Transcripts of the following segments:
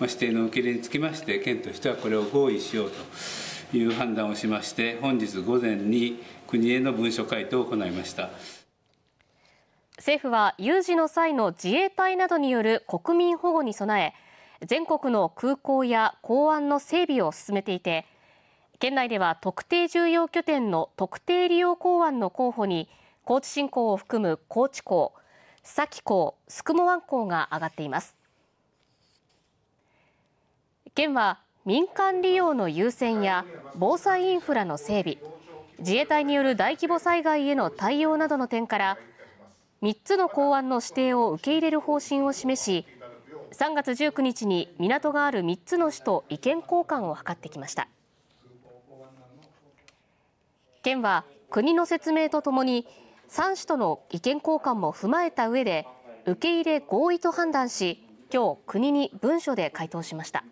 まあ、指定の受け入れにつきまして、県としてはこれを合意しようという判断をしまして、本日午前に国への文書回答を行いました。政府は有事の際の自衛隊などによる国民保護に備え全国の空港や港湾の整備を進めていて県内では特定重要拠点の特定利用港湾の候補に高知新港を含む高知港、佐紀港、宿毛湾港が挙がっています県は民間利用の優先や防災インフラの整備自衛隊による大規模災害への対応などの点から3つの港湾の指定を受け入れる方針を示し3月19日に港がある3つの市と意見交換を図ってきました県は国の説明とともに3市との意見交換も踏まえた上で受け入れ合意と判断し今日国に文書で回答しました。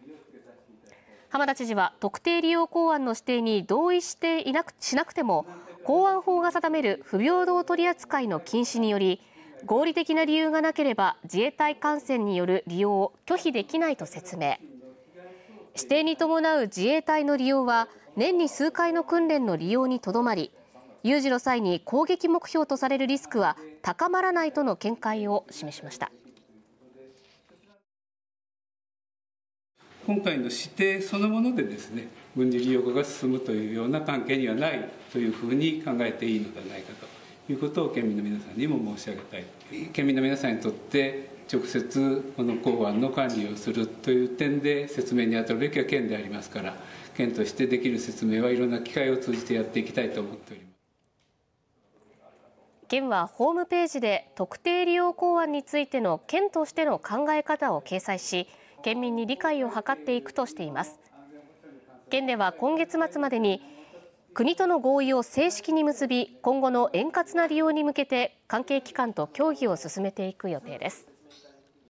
浜田知事は特定利用法案の指定に同意していなくしなくても公安法が定める不平等取扱いの禁止により合理的な理由がなければ自衛隊艦船による利用を拒否できないと説明指定に伴う自衛隊の利用は年に数回の訓練の利用にとどまり有事の際に攻撃目標とされるリスクは高まらないとの見解を示しました。今回の指定そのものでですね軍事利用化が進むというような関係にはないというふうに考えていいのではないかということを県民の皆さんにも申し上げたい県民の皆さんにとって直接この港湾の管理をするという点で説明に当たるべきは県でありますから県としてできる説明はいろんな機会を通じてやっていきたいと思っております県はホームページで特定利用港湾についての県としての考え方を掲載し県民に理解を図っていくとしています県では今月末までに国との合意を正式に結び今後の円滑な利用に向けて関係機関と協議を進めていく予定です